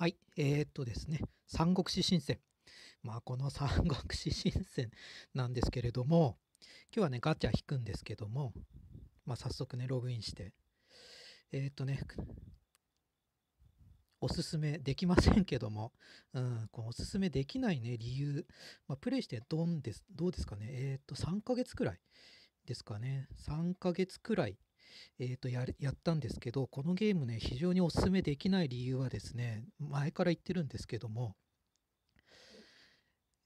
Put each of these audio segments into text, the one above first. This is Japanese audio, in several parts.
はい、えー、っとですね、三国志新鮮。まあ、この三国志新鮮なんですけれども、今日はね、ガチャ引くんですけども、まあ、早速ね、ログインして、えー、っとね、おすすめできませんけども、うん、このおすすめできないね、理由、まあ、プレイしてどんですどうですかね、えー、っと、3ヶ月くらいですかね、3ヶ月くらいえーと、ややったんですけどこのゲームね非常におすすめできない理由はですね前から言ってるんですけども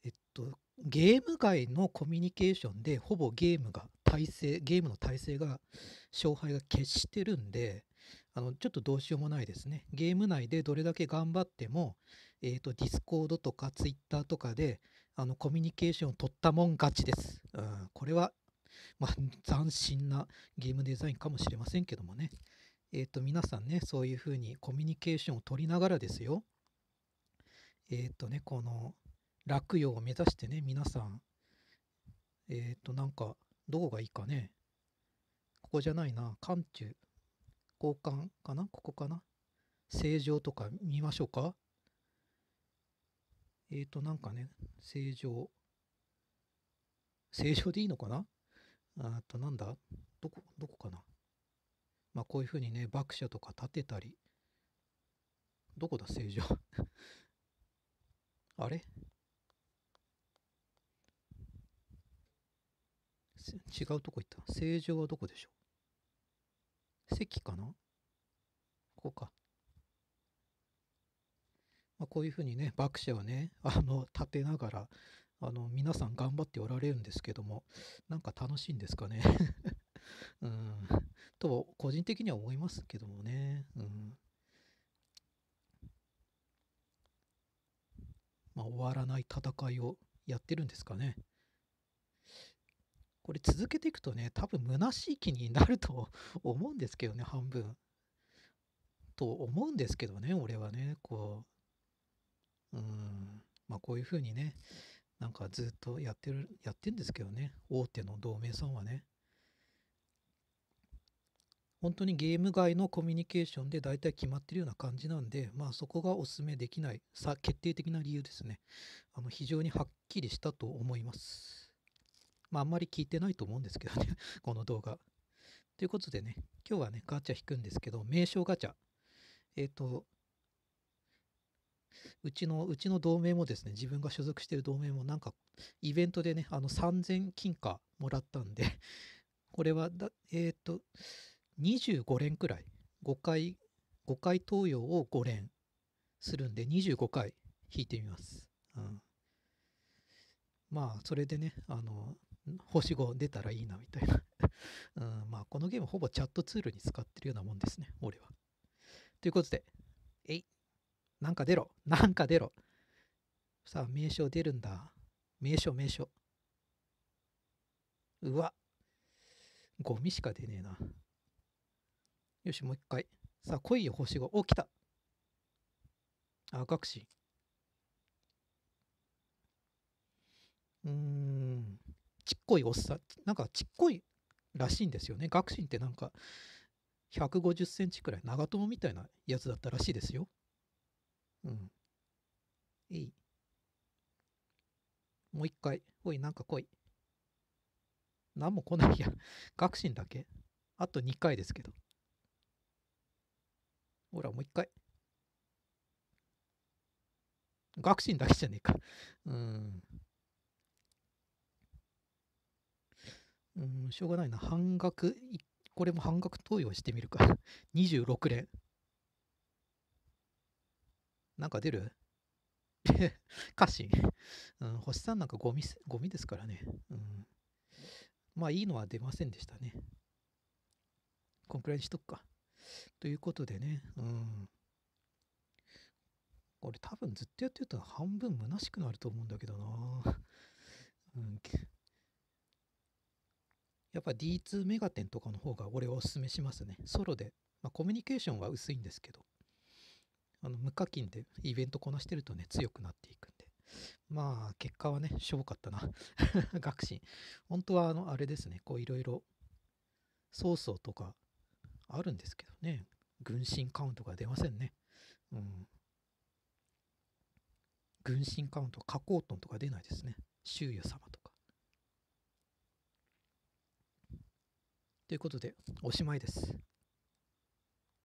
えっとゲーム外のコミュニケーションでほぼゲームが体制ゲームの体制が勝敗が決してるんであのちょっとどうしようもないですねゲーム内でどれだけ頑張っても、えーと、とディスコードとかツイッターとかであのコミュニケーションを取ったもん勝ちです、うん、これは まあ、斬新なゲームデザインかもしれませんけどもね。えっ、ー、と、皆さんね、そういうふうにコミュニケーションを取りながらですよ。えっ、ー、とね、この、落葉を目指してね、皆さん、えっ、ー、と、なんか、どこがいいかね。ここじゃないな、関中、交換かなここかな正常とか見ましょうかえっ、ー、と、なんかね、正常。正常でいいのかなあとなんだどこ、どこかなまあこういうふうにね、爆車とか立てたり、どこだ、正常。あれ違うとこ行った。正常はどこでしょう席かなここか。まあ、こういうふうにね、爆車をね、あの、立てながら、あの皆さん頑張っておられるんですけどもなんか楽しいんですかね うんと個人的には思いますけどもね、うん、まあ、終わらない戦いをやってるんですかねこれ続けていくとね多分虚しい気になると 思うんですけどね半分と思うんですけどね俺はねこううんまあこういうふうにねなんかずっとやってる、やってんですけどね。大手の同盟さんはね。本当にゲーム外のコミュニケーションで大体決まってるような感じなんで、まあそこがお勧めできない、さ、決定的な理由ですね。あの、非常にはっきりしたと思います。まああんまり聞いてないと思うんですけどね、この動画。ということでね、今日はね、ガチャ引くんですけど、名称ガチャ。えっ、ー、と、うちの、うちの同盟もですね、自分が所属している同盟もなんか、イベントでね、あの、3000金貨もらったんで これはだ、えっ、と、25連くらい、5回、5回投与を5連するんで、25回引いてみます。うん。まあ、それでね、あの、星5出たらいいな、みたいな うん、まあ、このゲームほぼチャットツールに使ってるようなもんですね、俺は。ということで、なんか出ろなんか出ろさあ名称出るんだ名称名称うわゴミしか出ねえなよしもう一回さあ来いよ星5お来たあ学士うーんちっこいおっさんなんかちっこいらしいんですよね学士ってなんか150センチくらい長友みたいなやつだったらしいですようん。えい。もう一回。おい、なんか来い。何も来ないや。学 信だけあと2回ですけど。ほら、もう一回。学信だけじゃねえか。うん。うん、しょうがないな。半額、これも半額投与してみるか。26 連。なんか出る 歌詞、うん、星さんなんかゴミ、ゴミですからね。うん、まあいいのは出ませんでしたね。こんくらいにしとくか。ということでね、うん。これ多分ずっとやってると半分虚しくなると思うんだけどな。うん、やっぱ D2 メガテンとかの方が俺はおすすめしますね。ソロで。まあコミュニケーションは薄いんですけど。あの無課金でイベントこなしてるとね、強くなっていくんで。まあ、結果はね、しょぼかったな。学 習。本当は、あの、あれですね、こういろいろ、曹操とかあるんですけどね、軍神カウントが出ませんね。うん。軍神カウント、加工トンとか出ないですね。周遊様とか。ということで、おしまいです。